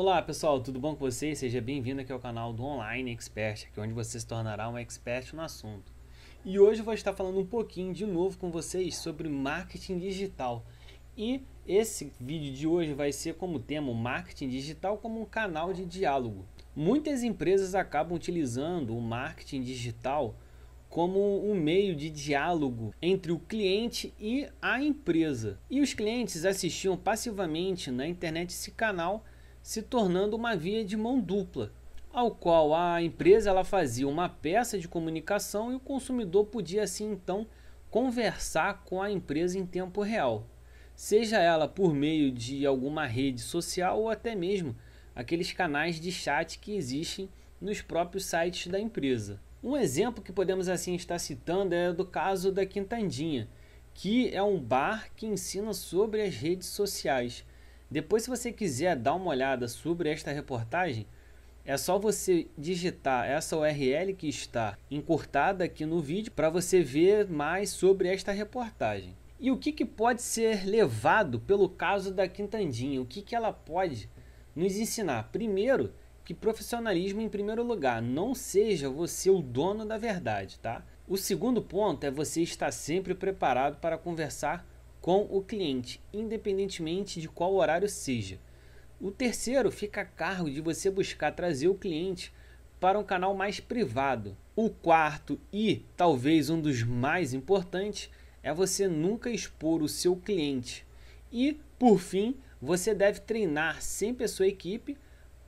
Olá pessoal, tudo bom com vocês? Seja bem-vindo aqui ao canal do Online Expert, aqui onde você se tornará um expert no assunto. E hoje eu vou estar falando um pouquinho de novo com vocês sobre marketing digital. E esse vídeo de hoje vai ser como tema marketing digital como um canal de diálogo. Muitas empresas acabam utilizando o marketing digital como um meio de diálogo entre o cliente e a empresa. E os clientes assistiam passivamente na internet esse canal se tornando uma via de mão dupla, ao qual a empresa ela fazia uma peça de comunicação e o consumidor podia assim então conversar com a empresa em tempo real, seja ela por meio de alguma rede social ou até mesmo aqueles canais de chat que existem nos próprios sites da empresa. Um exemplo que podemos assim estar citando é do caso da Quintandinha, que é um bar que ensina sobre as redes sociais depois, se você quiser dar uma olhada sobre esta reportagem, é só você digitar essa URL que está encurtada aqui no vídeo para você ver mais sobre esta reportagem. E o que, que pode ser levado pelo caso da Quintandinha? O que, que ela pode nos ensinar? Primeiro, que profissionalismo em primeiro lugar, não seja você o dono da verdade, tá? O segundo ponto é você estar sempre preparado para conversar com o cliente, independentemente de qual horário seja. O terceiro fica a cargo de você buscar trazer o cliente para um canal mais privado. O quarto e talvez um dos mais importantes é você nunca expor o seu cliente. E, por fim, você deve treinar sempre a sua equipe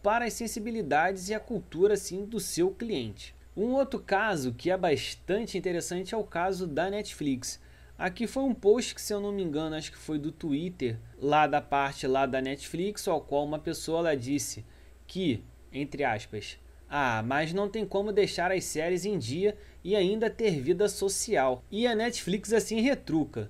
para as sensibilidades e a cultura assim do seu cliente. Um outro caso que é bastante interessante é o caso da Netflix. Aqui foi um post que, se eu não me engano, acho que foi do Twitter, lá da parte lá da Netflix, ao qual uma pessoa lá disse que, entre aspas, ah, mas não tem como deixar as séries em dia e ainda ter vida social. E a Netflix assim retruca,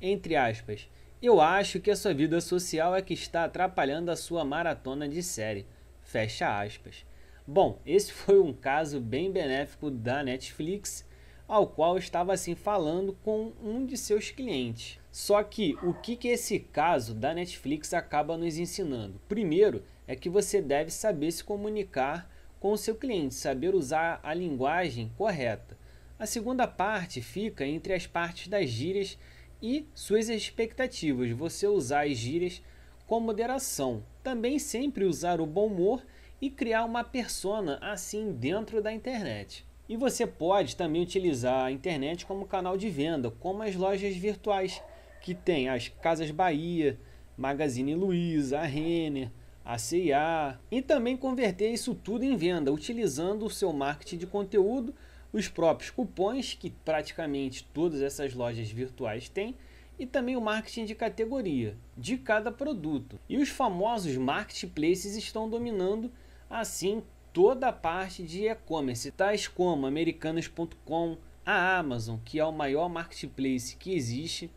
entre aspas, eu acho que a sua vida social é que está atrapalhando a sua maratona de série. Fecha aspas. Bom, esse foi um caso bem benéfico da Netflix ao qual estava assim falando com um de seus clientes. Só que o que, que esse caso da Netflix acaba nos ensinando? Primeiro é que você deve saber se comunicar com o seu cliente, saber usar a linguagem correta. A segunda parte fica entre as partes das gírias e suas expectativas. Você usar as gírias com moderação. Também sempre usar o bom humor e criar uma persona assim dentro da internet. E você pode também utilizar a internet como canal de venda, como as lojas virtuais, que tem as Casas Bahia, Magazine Luiza, a Renner, a CIA, e também converter isso tudo em venda, utilizando o seu marketing de conteúdo, os próprios cupons, que praticamente todas essas lojas virtuais têm, e também o marketing de categoria de cada produto. E os famosos marketplaces estão dominando assim toda a parte de e-commerce, tais como americanas.com, a Amazon, que é o maior marketplace que existe,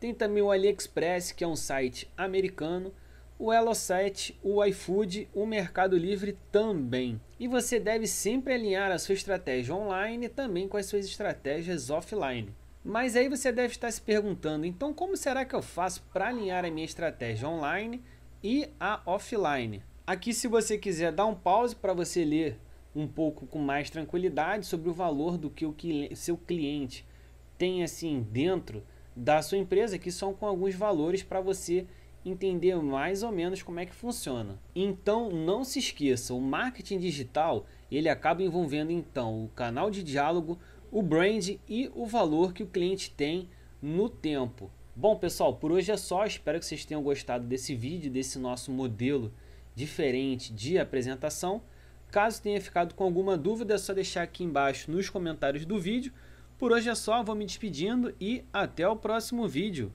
tem também o AliExpress, que é um site americano, o Elosite, o iFood, o Mercado Livre também. E você deve sempre alinhar a sua estratégia online também com as suas estratégias offline. Mas aí você deve estar se perguntando, então como será que eu faço para alinhar a minha estratégia online e a offline? Aqui, se você quiser dar um pause para você ler um pouco com mais tranquilidade sobre o valor do que o que seu cliente tem assim dentro da sua empresa, que são com alguns valores para você entender mais ou menos como é que funciona. Então, não se esqueça, o marketing digital, ele acaba envolvendo então o canal de diálogo, o brand e o valor que o cliente tem no tempo. Bom, pessoal, por hoje é só. Espero que vocês tenham gostado desse vídeo, desse nosso modelo diferente de apresentação. Caso tenha ficado com alguma dúvida, é só deixar aqui embaixo nos comentários do vídeo. Por hoje é só, vou me despedindo e até o próximo vídeo.